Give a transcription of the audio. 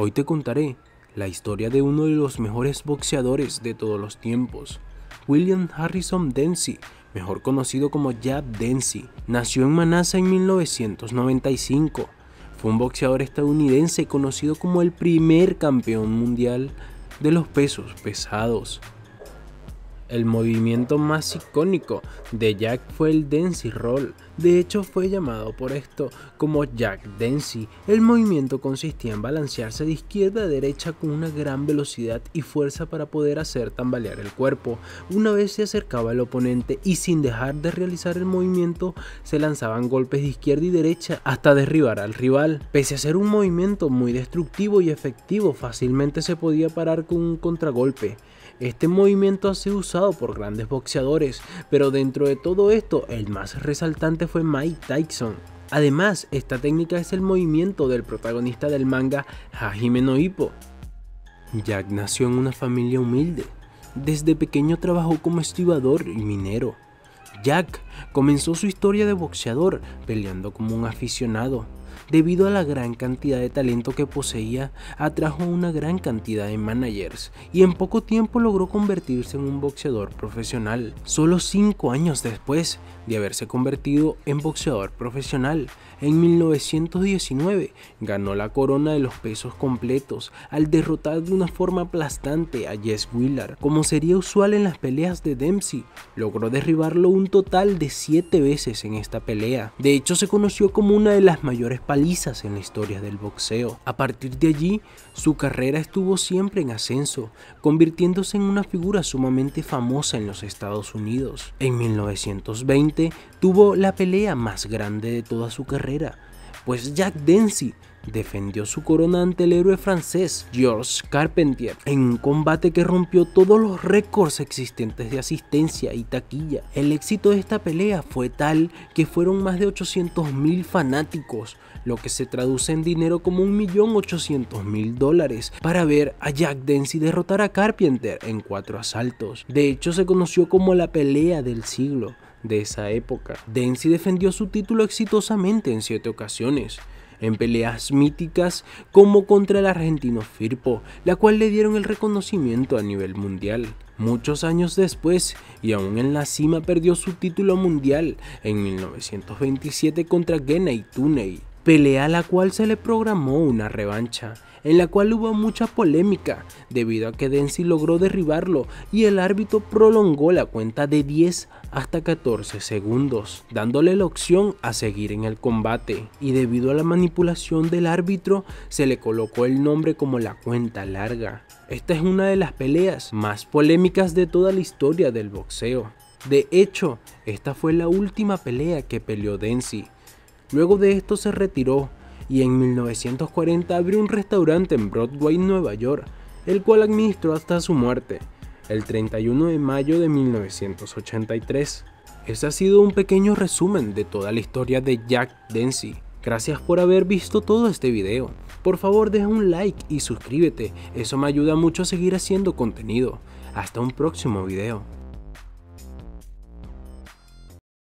Hoy te contaré la historia de uno de los mejores boxeadores de todos los tiempos, William Harrison Dempsey, mejor conocido como Jab Dempsey. Nació en Manassa en 1995. Fue un boxeador estadounidense conocido como el primer campeón mundial de los pesos pesados. El movimiento más icónico de Jack fue el Dancy Roll. De hecho, fue llamado por esto como Jack Dancy. El movimiento consistía en balancearse de izquierda a derecha con una gran velocidad y fuerza para poder hacer tambalear el cuerpo. Una vez se acercaba al oponente y sin dejar de realizar el movimiento, se lanzaban golpes de izquierda y derecha hasta derribar al rival. Pese a ser un movimiento muy destructivo y efectivo, fácilmente se podía parar con un contragolpe. Este movimiento ha sido usado por grandes boxeadores, pero dentro de todo esto el más resaltante fue Mike Tyson. Además, esta técnica es el movimiento del protagonista del manga Hajime no Ippo. Jack nació en una familia humilde. Desde pequeño trabajó como estibador y minero. Jack comenzó su historia de boxeador peleando como un aficionado debido a la gran cantidad de talento que poseía, atrajo una gran cantidad de managers y en poco tiempo logró convertirse en un boxeador profesional. Solo cinco años después de haberse convertido en boxeador profesional, en 1919 ganó la corona de los pesos completos al derrotar de una forma aplastante a Jess Willard. Como sería usual en las peleas de Dempsey, logró derribarlo un total de 7 veces en esta pelea. De hecho, se conoció como una de las mayores palizas en la historia del boxeo. A partir de allí, su carrera estuvo siempre en ascenso, convirtiéndose en una figura sumamente famosa en los Estados Unidos. En 1920 tuvo la pelea más grande de toda su carrera, pues Jack Dempsey defendió su corona ante el héroe francés Georges Carpentier en un combate que rompió todos los récords existentes de asistencia y taquilla. El éxito de esta pelea fue tal que fueron más de 800.000 fanáticos, lo que se traduce en dinero como 1.800.000 dólares, para ver a Jack Dempsey derrotar a Carpenter en cuatro asaltos. De hecho, se conoció como la pelea del siglo de esa época. Dempsey defendió su título exitosamente en siete ocasiones, en peleas míticas como contra el argentino Firpo, la cual le dieron el reconocimiento a nivel mundial. Muchos años después, y aún en la cima, perdió su título mundial en 1927 contra Gennady Tunei pelea a la cual se le programó una revancha, en la cual hubo mucha polémica, debido a que Densi logró derribarlo y el árbitro prolongó la cuenta de 10 hasta 14 segundos, dándole la opción a seguir en el combate, y debido a la manipulación del árbitro se le colocó el nombre como la cuenta larga. Esta es una de las peleas más polémicas de toda la historia del boxeo. De hecho, esta fue la última pelea que peleó Densi, Luego de esto se retiró y en 1940 abrió un restaurante en Broadway, Nueva York, el cual administró hasta su muerte, el 31 de mayo de 1983. Ese ha sido un pequeño resumen de toda la historia de Jack Dempsey. Gracias por haber visto todo este video. Por favor deja un like y suscríbete, eso me ayuda mucho a seguir haciendo contenido. Hasta un próximo video.